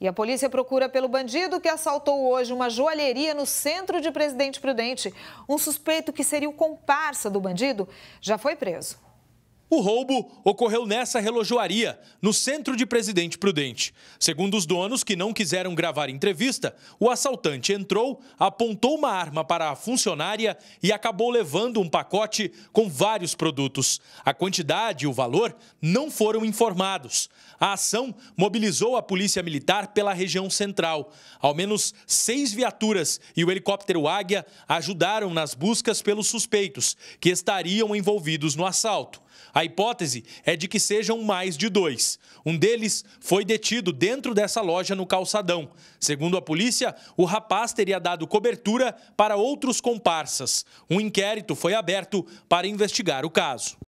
E a polícia procura pelo bandido que assaltou hoje uma joalheria no centro de Presidente Prudente. Um suspeito que seria o comparsa do bandido já foi preso. O roubo ocorreu nessa relojoaria, no centro de Presidente Prudente. Segundo os donos, que não quiseram gravar entrevista, o assaltante entrou, apontou uma arma para a funcionária e acabou levando um pacote com vários produtos. A quantidade e o valor não foram informados. A ação mobilizou a Polícia Militar pela região central. Ao menos seis viaturas e o helicóptero Águia ajudaram nas buscas pelos suspeitos, que estariam envolvidos no assalto. A hipótese é de que sejam mais de dois. Um deles foi detido dentro dessa loja no calçadão. Segundo a polícia, o rapaz teria dado cobertura para outros comparsas. Um inquérito foi aberto para investigar o caso.